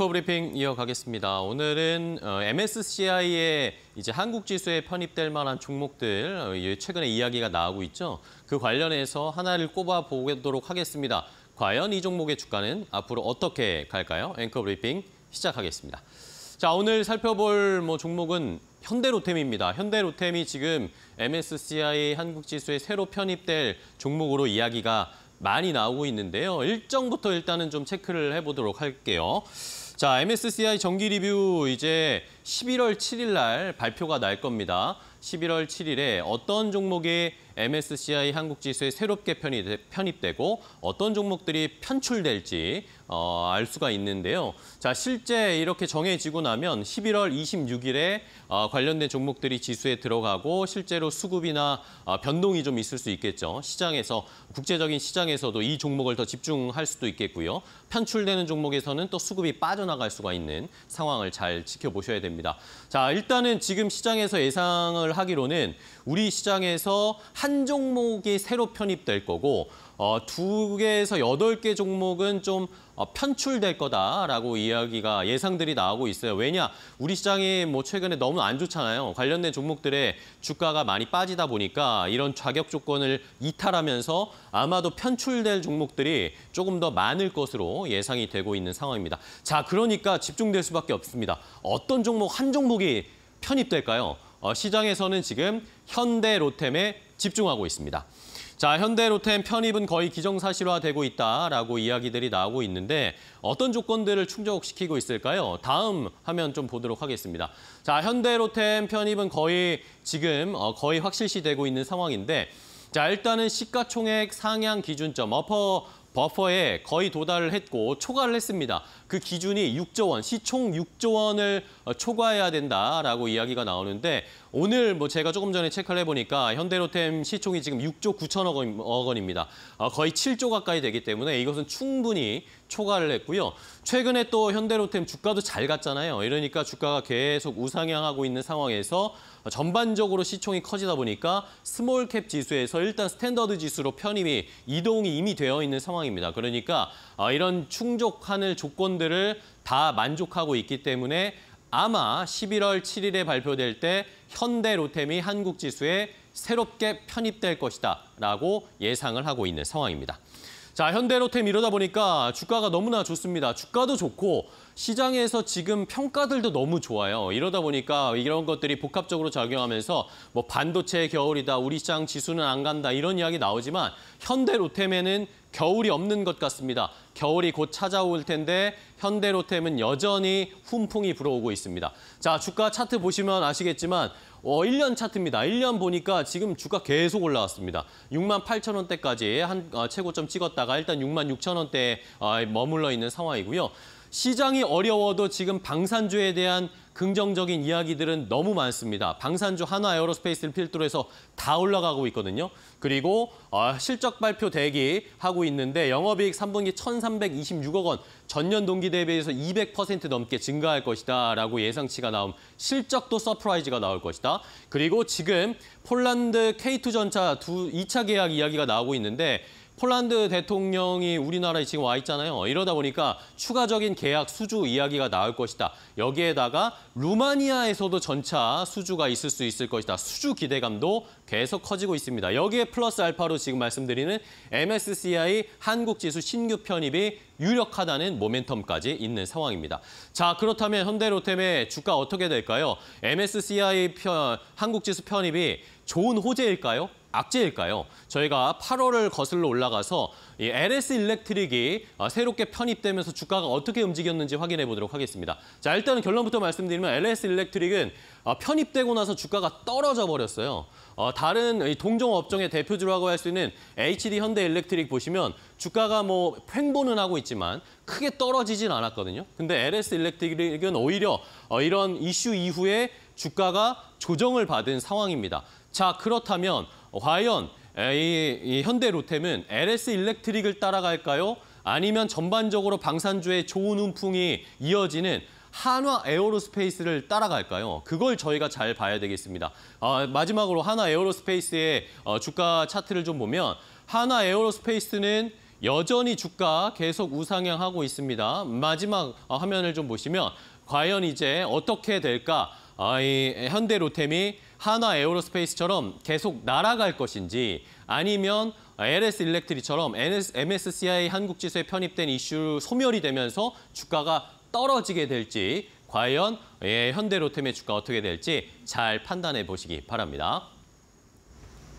섹터 브리핑 이어가겠습니다. 오늘은 MSCI의 어, 이제 한국 지수에 편입될 만한 종목들 어, 최근에 이야기가 나오고 있죠. 그 관련해서 하나를 꼽아 보도록 하겠습니다. 과연 이 종목의 주가는 앞으로 어떻게 갈까요? 앵커 브리핑 시작하겠습니다. 자, 오늘 살펴볼 뭐 종목은 현대로템입니다. 현대로템이 지금 MSCI 한국 지수에 새로 편입될 종목으로 이야기가 많이 나오고 있는데요. 일정부터 일단은 좀 체크를 해보도록 할게요. 자, MSCI 정기 리뷰 이제 11월 7일 날 발표가 날 겁니다. 11월 7일에 어떤 종목이 MSCI 한국지수에 새롭게 편입되고 어떤 종목들이 편출될지 어, 알 수가 있는데요. 자 실제 이렇게 정해지고 나면 11월 26일에 어, 관련된 종목들이 지수에 들어가고 실제로 수급이나 어, 변동이 좀 있을 수 있겠죠. 시장에서 국제적인 시장에서도 이 종목을 더 집중할 수도 있겠고요. 편출되는 종목에서는 또 수급이 빠져나갈 수가 있는 상황을 잘 지켜보셔야 됩니다. 자 일단은 지금 시장에서 예상을 판단을 하기로는 우리 시장에서 한 종목이 새로 편입될 거고 어, 두 개에서 여덟 개 종목은 좀 어, 편출될 거다라고 이야기가 예상들이 나오고 있어요. 왜냐? 우리 시장이 뭐 최근에 너무 안 좋잖아요. 관련된 종목들의 주가가 많이 빠지다 보니까 이런 좌격 조건을 이탈하면서 아마도 편출될 종목들이 조금 더 많을 것으로 예상이 되고 있는 상황입니다. 자, 그러니까 집중될 수밖에 없습니다. 어떤 종목 한 종목이 편입될까요? 어, 시장에서는 지금 현대 로템에 집중하고 있습니다. 자, 현대 로템 편입은 거의 기정사실화되고 있다라고 이야기들이 나오고 있는데 어떤 조건들을 충족시키고 있을까요? 다음 화면 좀 보도록 하겠습니다. 자, 현대 로템 편입은 거의 지금 어, 거의 확실시되고 있는 상황인데 자, 일단은 시가총액 상향 기준점 어퍼 버퍼에 거의 도달을 했고 초과를 했습니다. 그 기준이 6조 원, 시총 6조 원을 어, 초과해야 된다라고 이야기가 나오는데 오늘 뭐 제가 조금 전에 체크를 해보니까 현대로템 시총이 지금 6조 9천억 원입니다. 어, 거의 7조 가까이 되기 때문에 이것은 충분히 초과를 했고요. 최근에 또 현대로템 주가도 잘 갔잖아요. 이러니까 주가가 계속 우상향하고 있는 상황에서 전반적으로 시총이 커지다 보니까 스몰캡 지수에서 일단 스탠더드 지수로 편입이 이동이 이미 되어 있는 상황입니다. 그러니까 어, 이런 충족하는 조건 부분들을 다 만족하고 있기 때문에 아마 11월 7일에 발표될 때 현대로템이 한국 지수에 새롭게 편입될 것이다라고 예상을 하고 있는 상황입니다. 자, 현대로템 이러다 보니까 주가가 너무나 좋습니다. 주가도 좋고 시장에서 지금 평가들도 너무 좋아요. 이러다 보니까 이런 것들이 복합적으로 작용하면서 뭐 반도체의 겨울이다, 우리 시장 지수는 안 간다 이런 이야기 나오지만 현대로템에는 겨울이 없는 것 같습니다. 겨울이 곧 찾아올 텐데 현대로템은 여전히 훈풍이 불어오고 있습니다. 자, 주가 차트 보시면 아시겠지만 어, 1년 차트입니다. 1년 보니까 지금 주가 계속 올라왔습니다. 6만 8천 원대까지 한 어, 최고점 찍었다가 일단 6만 6천 원대에 어, 머물러 있는 상황이고요. 시장이 어려워도 지금 방산주에 대한 긍정적인 이야기들은 너무 많습니다. 방산주 하나 에어로스페이스를 필두로 해서 다 올라가고 있거든요. 그리고 아, 실적 발표 대기하고 있는데 영업이익 3분기 1,326억 원 전년 동기 대비해서 200% 넘게 증가할 것이다 라고 예상치가 나옴 실적도 서프라이즈가 나올 것이다. 그리고 지금 폴란드 K2전차 2차 계약 이야기가 나오고 있는데 폴란드 대통령이 우리나라에 지금 와 있잖아요. 이러다 보니까 추가적인 계약 수주 이야기가 나올 것이다. 여기에다가 루마니아에서도 전차 수주가 있을 수 있을 것이다. 수주 기대감도 계속 커지고 있습니다. 여기에 플러스 알파로 지금 말씀드리는 MSCI 한국지수 신규 편입이 유력하다는 모멘텀까지 있는 상황입니다. 자 그렇다면 현대로템의 주가 어떻게 될까요? MSCI 편, 한국지수 편입이 좋은 호재일까요? 악재일까요? 저희가 8월을 거슬러 올라가서 이 LS 일렉트릭이 어, 새롭게 편입되면서 주가가 어떻게 움직였는지 확인해 보도록 하겠습니다. 자, 일단은 결론부터 말씀드리면 LS 일렉트릭은 어, 편입되고 나서 주가가 떨어져 버렸어요. 어, 다른 동종 업종의 대표주라고 할 수 있는 HD 현대 일렉트릭 보시면 주가가 뭐 횡보는 하고 있지만 크게 떨어지진 않았거든요. 근데 LS 일렉트릭은 오히려 이런 이슈 이후에 주가가 조정을 받은 상황입니다. 자, 그렇다면 과연 이, 이 현대로템은 LS 일렉트릭을 따라갈까요? 아니면 전반적으로 방산주의 좋은 운풍이 이어지는 한화 에어로스페이스를 따라갈까요? 그걸 저희가 잘 봐야 되겠습니다. 어, 마지막으로 한화 에어로스페이스의 어, 주가 차트를 좀 보면 한화 에어로스페이스는 여전히 주가 계속 우상향하고 있습니다. 마지막 어, 화면을 좀 보시면 과연 이제 어떻게 될까? 아, 이 현대 로템이 한화 에어로스페이스처럼 계속 날아갈 것인지 아니면 LS 일렉트리처럼 MSCI 한국 지수에 편입된 이슈 소멸이 되면서 주가가 떨어지게 될지 과연 예, 현대로템의 주가 어떻게 될지 잘 판단해 보시기 바랍니다.